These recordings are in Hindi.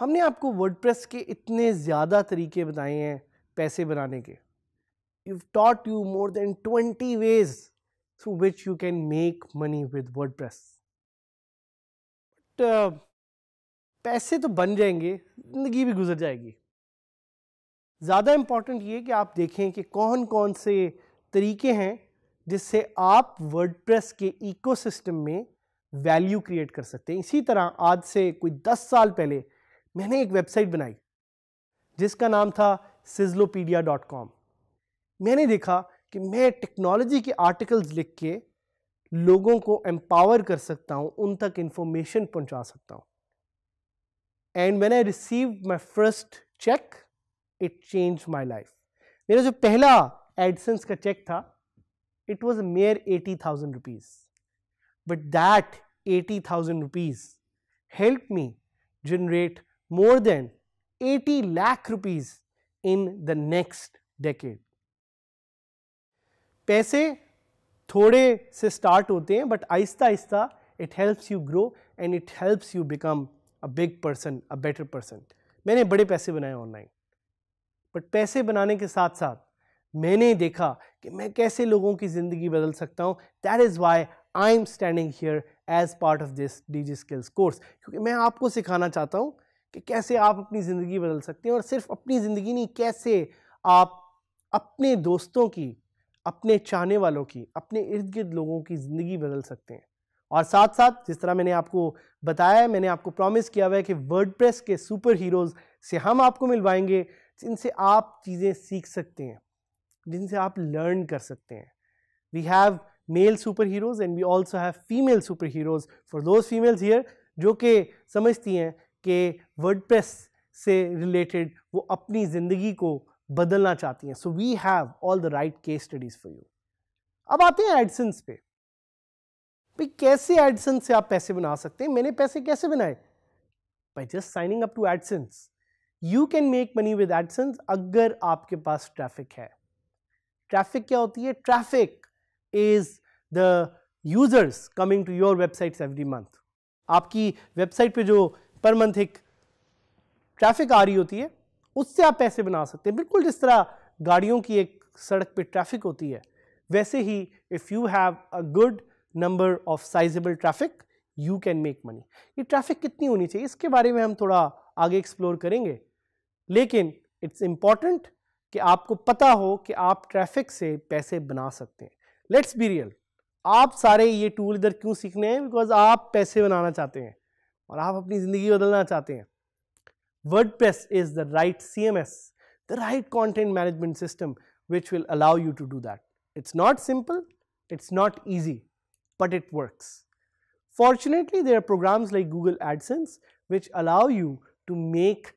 हमने आपको वर्डप्रेस के इतने ज़्यादा तरीके बताए हैं पैसे बनाने के you taught you more than twenty ways through which you can make money with WordPress. But, uh, पैसे तो बन जाएंगे ज़िंदगी भी गुजर जाएगी ज़्यादा इम्पॉर्टेंट ये कि आप देखें कि कौन कौन से तरीके हैं जिससे आप वर्डप्रेस के इकोसिस्टम में वैल्यू क्रिएट कर सकते हैं इसी तरह आज से कोई दस साल पहले मैंने एक वेबसाइट बनाई जिसका नाम था सिजलोपीडिया डॉट कॉम मैंने देखा कि मैं टेक्नोलॉजी के आर्टिकल्स लिख के लोगों को एम्पावर कर सकता हूँ उन तक इंफॉर्मेशन पहुँचा सकता हूँ and man I receive my first cheque it change my life मेरा जो पहला एडसेंस का चेक था it was mere eighty thousand rupees but that eighty thousand rupees help me generate more than eighty lakh rupees in the next decade पैसे थोड़े से स्टार्ट होते हैं बट आहिस्ता आहिस्ता it helps you grow and it helps you become a big person a better person मैंने बड़े पैसे बनाए ऑनलाइन बट पैसे बनाने के साथ साथ मैंने देखा कि मैं कैसे लोगों की ज़िंदगी बदल सकता हूँ that is why I am standing here as part of this Digi skills course क्योंकि मैं आपको सिखाना चाहता हूँ कि कैसे आप अपनी ज़िंदगी बदल सकते हैं और सिर्फ अपनी ज़िंदगी नहीं कैसे आप अपने दोस्तों की अपने चाहने वालों की अपने इर्द गिर्द लोगों की ज़िंदगी बदल सकते हैं और साथ साथ जिस तरह मैंने आपको बताया मैंने आपको प्रॉमिस किया हुआ है कि प्रेस के सुपर हीरोज़ से हम आपको मिलवाएंगे जिनसे आप चीज़ें सीख सकते हैं जिनसे आप लर्न कर सकते हैं we have male super heroes and we also have female super heroes for those females here जो कि समझती हैं कि प्रेस से रिलेटेड वो अपनी ज़िंदगी को बदलना चाहती हैं so we have all the right case studies for you अब आते हैं एडसन्स पे भाई कैसे एडसन से आप पैसे बना सकते हैं मैंने पैसे कैसे बनाए by just signing up to AdSense you can make money with AdSense अगर आपके पास ट्रैफिक है ट्रैफिक क्या होती है traffic is the users coming to your website every month आपकी वेबसाइट पे जो पर मंथ एक ट्रैफिक आ रही होती है उससे आप पैसे बना सकते हैं बिल्कुल जिस तरह गाड़ियों की एक सड़क पे ट्रैफिक होती है वैसे ही if you have a good number of sizeable traffic you can make money ये ट्रैफिक कितनी होनी चाहिए इसके बारे में हम थोड़ा आगे एक्सप्लोर करेंगे लेकिन इट्स इम्पॉर्टेंट कि आपको पता हो कि आप ट्रैफिक से पैसे बना सकते हैं लेट्स बी रियल आप सारे ये टूल इधर क्यों सीखने हैं बिकॉज आप पैसे बनाना चाहते हैं और आप अपनी ज़िंदगी बदलना चाहते हैं WordPress is the right CMS, the right content management system which will allow you to do that. It's not simple, it's not easy, but it works. Fortunately, there are programs like Google AdSense which allow you to make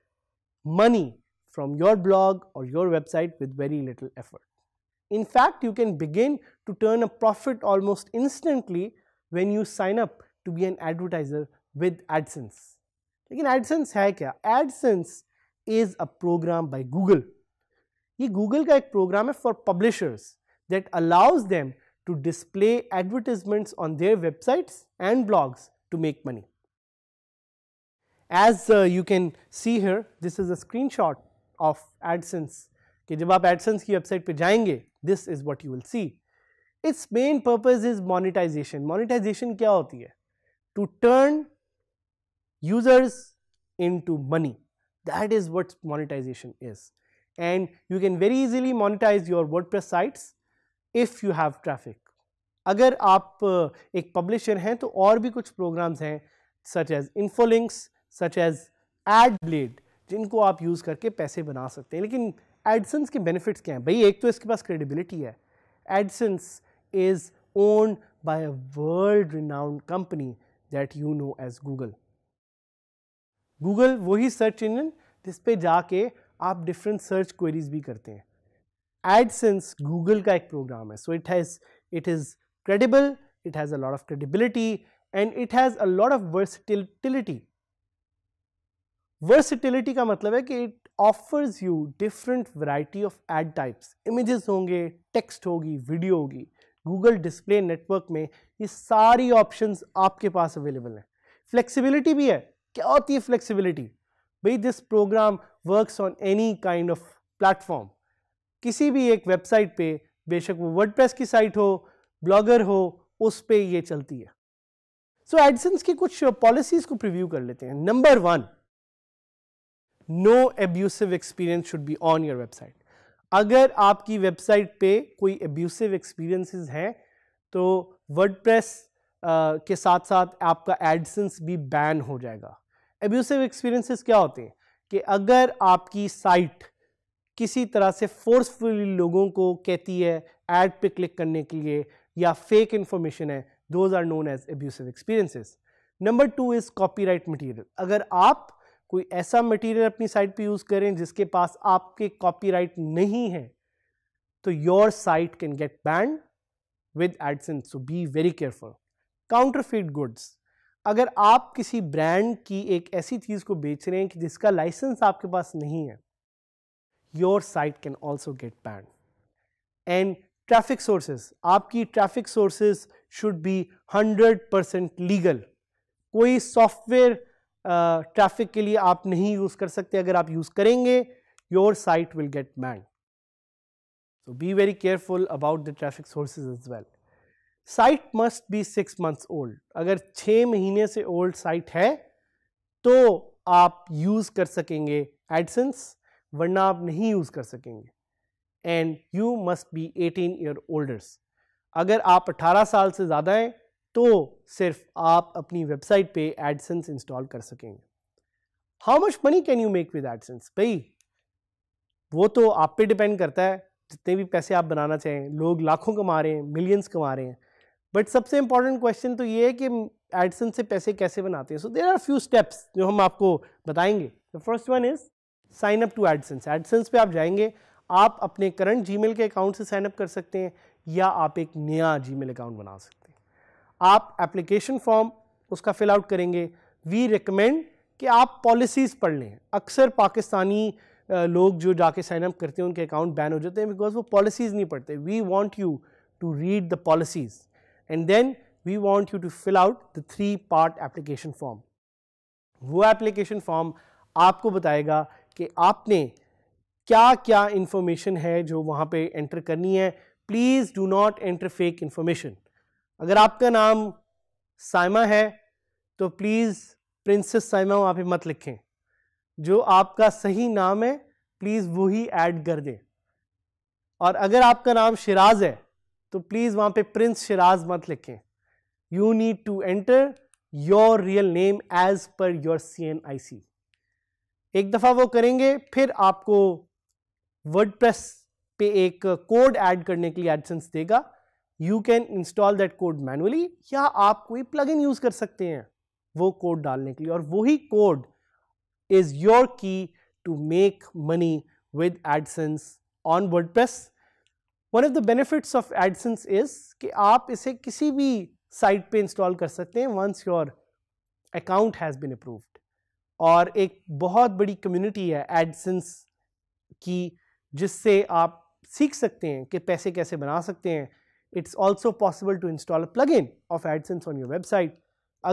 money from your blog or your website with very little effort. In fact, you can begin to turn a profit almost instantly when you sign up to be an advertiser with AdSense. लेकिन एडसेंस है क्या AdSense is a program by Google ये गूगल का एक प्रोग्राम है for publishers that allows them to display advertisements on their website and blogs to make money as you can see here this is a screenshot of AdSense कि जब आप एडसेंस की वेबसाइट पर जाएंगे this is what you will see its main purpose is monetization monetization क्या होती है to turn users into money. That is what monetization is. And you can very easily monetize your WordPress sites if you have traffic. अगर आप एक publisher हैं तो और भी कुछ programs हैं such as infolinks, such as AdBlade जिनको आप use करके पैसे बना सकते हैं लेकिन AdSense के benefits क्या हैं भाई एक तो इसके पास credibility है AdSense is owned by a world renowned company that you know as Google. Google वही सर्च इंजन जिस पे जाके आप डिफरेंट सर्च क्वेरीज भी करते हैं एडसेंस गूगल का एक प्रोग्राम है so it has it is credible it has a lot of credibility and it has a lot of versatility versatility का मतलब है कि it offers you different variety of ad types images होंगे टेक्स्ट होगी वीडियो होगी गूगल डिस्प्ले नेटवर्क में ये सारी ऑप्शंस आपके पास अवेलेबल हैं फ्लेक्सिबिलिटी भी है क्या होती है फ्लेक्सिबिलिटी भाई this program works on any kind of platform किसी भी एक वेबसाइट पे बेशक वो वर्डप्रेस की साइट हो ब्लॉगर हो उस पर ये चलती है सो so, की कुछ पॉलिसीज को प्रिव्यू कर लेते हैं number one no abusive experience should be on your website अगर आपकी वेबसाइट पे कोई एब्यूसिव एक्सपीरियंसेस हैं तो वर्डप्रेस uh, के साथ साथ आपका एडसेंस भी बैन हो जाएगा एब्यूसिव एक्सपीरियंसेस क्या होते हैं कि अगर आपकी साइट किसी तरह से फोर्सफुली लोगों को कहती है एड पे क्लिक करने के लिए या फेक इंफॉर्मेशन है those are known as abusive experiences number two is copyright material अगर आप कोई ऐसा मटेरियल अपनी साइट पे यूज़ करें जिसके पास आपके कॉपीराइट नहीं है तो your site can get banned with AdSense so be very careful counterfeit goods अगर आप किसी ब्रांड की एक ऐसी चीज़ को बेच रहे हैं कि जिसका लाइसेंस आपके पास नहीं है your site can also get banned and traffic sources आपकी traffic sources should be 100 percent legal कोई सॉफ्टवेयर ट्रैफिक के लिए आप नहीं यूज़ कर सकते अगर आप यूज़ करेंगे your site will get banned so be very careful about the traffic sources is well site must be six months old अगर छः महीने से ओल्ड साइट है तो आप यूज़ कर सकेंगे एडसेंस वरना आप नहीं यूज़ कर सकेंगे and you must be eighteen year olders अगर आप 18 साल से ज़्यादा हैं तो सिर्फ आप अपनी वेबसाइट पे एडसेंस इंस्टॉल कर सकेंगे how much money can you make with AdSense भाई वो तो आप पे डिपेंड करता है जितने भी पैसे आप बनाना चाहें लोग लाखों कमा रहे हैं मिलियंस कमा रहे हैं बट सबसे इंपॉर्टेंट क्वेश्चन तो ये है कि एडसन से पैसे कैसे बनाते हैं so there are few steps जो हम आपको बताएंगे the first one is sign up to AdSense AdSense पे आप जाएंगे आप अपने करंट जी के अकाउंट से साइनअप कर सकते हैं या आप एक नया जी अकाउंट बना सकते हैं आप एप्लीकेशन फॉर्म उसका फिल आउट करेंगे वी रिकमेंड कि आप पॉलिसीज़ पढ़ लें अक्सर पाकिस्तानी लोग जो जाके साइन अप करते हैं उनके अकाउंट बैन हो जाते हैं बिकॉज वो पॉलिसीज़ नहीं पढ़ते we want you to read the policies and then we want you to fill out the three part application form. wo application form aapko batayega ki aapne kya kya information hai jo wahan pe enter karni hai please do not enter fake information agar aapka naam saima hai to please princess saima wahan pe mat लिखें jo aapka sahi naam hai please वही add kar de और अगर आपका नाम शिराज है तो प्लीज़ वहां पे प्रिंस शिराज मत लिखें you need to enter your real name as per your C N I C एक दफ़ा वो करेंगे फिर आपको वर्डप्रेस पे एक कोड ऐड करने के लिए एडसेंस देगा you can install that code manually या आप कोई प्लगइन यूज़ कर सकते हैं वो कोड डालने के लिए और वही code is your key to make money with AdSense on WordPress one of the benefits of AdSense is कि आप इसे किसी भी साइट पे इंस्टॉल कर सकते हैं once your account has been approved और एक बहुत बड़ी कम्युनिटी है एडसन्स की जिससे आप सीख सकते हैं कि पैसे कैसे बना सकते हैं it's also possible to install plug in of AdSense on your website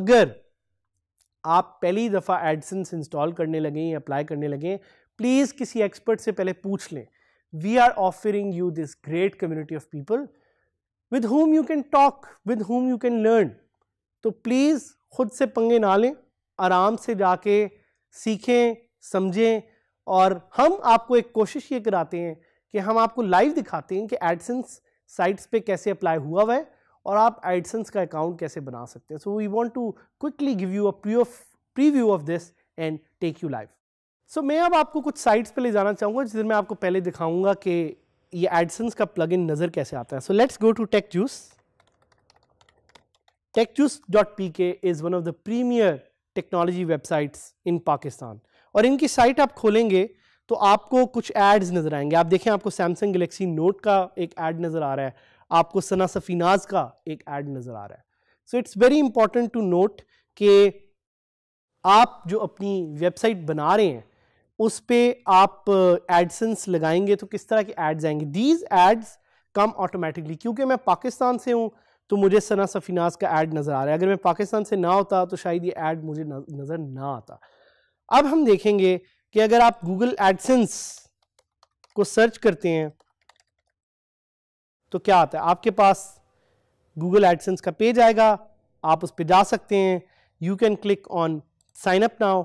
अगर आप पहली दफ़ा एडसन्स इंस्टॉल करने लगें अप्लाई करने लगें प्लीज़ किसी एक्सपर्ट से पहले पूछ लें we are offering you this great community of people with whom you can talk, with whom you can learn. तो प्लीज़ खुद से पंगे ना लें आराम से जाके सीखें समझें और हम आपको एक कोशिश ये कराते हैं कि हम आपको लाइव दिखाते हैं कि एडसन्स साइट्स पे कैसे अप्लाई हुआ हुआ है और आप एडसन्स का अकाउंट कैसे बना सकते हैं so we want to quickly give you a preview of this and take you live so so, मैं अब आपको कुछ साइट्स पे ले जाना चाहूँगा जिधर मैं आपको पहले दिखाऊंगा कि ये एडसन्स का प्लग इन नज़र कैसे आता है so let's go to TechJuice TechJuice dot P K is one of the premier technology website in Pakistan और इनकी साइट आप खोलेंगे तो आपको कुछ एड्स नज़र आएंगे आप देखें आपको सैमसंग गलेक्सी नोट का एक ऐड नज़र आ रहा है आपको सना सफीनाज का एक ऐड नज़र आ रहा है so it's very important to note कि आप जो अपनी वेबसाइट बना रहे हैं उस पर आप एडसेंस uh, लगाएंगे तो किस तरह के एड्स आएंगे दीज एड्स कम ऑटोमेटिकली क्योंकि मैं पाकिस्तान से हूँ तो मुझे सना सफीनाज का एड नज़र आ रहा है अगर मैं पाकिस्तान से ना होता तो शायद ये एड मुझे नज़र ना आता अब हम देखेंगे कि अगर आप गूगल एडसेंस को सर्च करते हैं तो क्या आता है आपके पास गूगल एडसेंस का पेज आएगा आप उस पर जा सकते हैं you can click on sign up now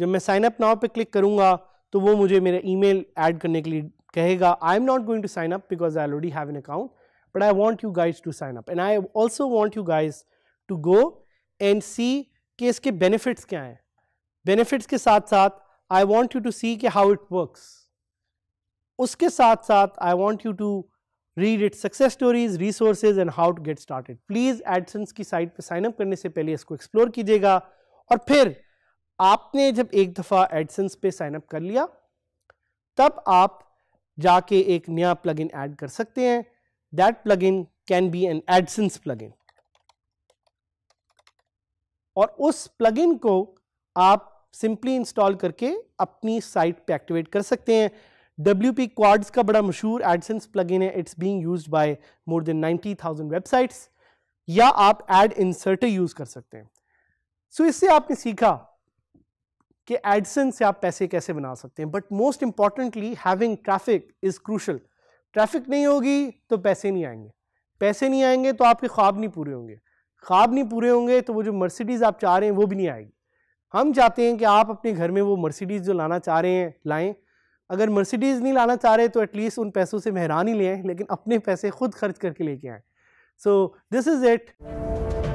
जब मैं साइन अप नाउ पे क्लिक करूंगा तो वो मुझे मेरा ई मेल एड करने के लिए कहेगा I am not going to sign up because I already have an account but I want you guys to sign up and I also want you guys to go and see के इसके बेनिफिट्स क्या हैं बेनिफिट्स के साथ साथ I want you to see के हाउ इट वर्क उसके साथ साथ I want you to read it success stories resources and how to get started please AdSense की साइट पर साइनअप करने से पहले इसको एक्सप्लोर कीजिएगा और फिर आपने जब एक दफ़ा एडसेंस पे साइन अप कर लिया तब आप जाके एक नया प्लगइन ऐड कर सकते हैं that plugin can be an AdSense plugin और उस प्लगइन को आप सिंपली इंस्टॉल करके अपनी साइट पे एक्टिवेट कर सकते हैं डब्ल्यू पी क्वाड्स का बड़ा मशहूर एडसेंस प्लगइन है it's being used by more than 90,000 websites या आप एड इंसर्टर यूज़ कर सकते हैं सो so इससे आपने सीखा कि एडसन से आप पैसे कैसे बना सकते हैं but most importantly having traffic is crucial traffic नहीं होगी तो पैसे नहीं आएंगे पैसे नहीं आएंगे तो आपके ख्वाब नहीं पूरे होंगे ख्वाब नहीं पूरे होंगे तो वो जो मर्सिडीज़ आप चाह रहे हैं वो भी नहीं आएगी हम चाहते हैं कि आप अपने घर में वो मर्सिडीज़ जो लाना चाह रहे हैं लाएँ अगर मर्सिडीज़ नहीं लाना चाह रहे तो एटलीस्ट उन पैसों से मेहरान ही ले आएँ लेकिन अपने पैसे खुद खर्च करके लेके आएँ सो दिस इज़ इट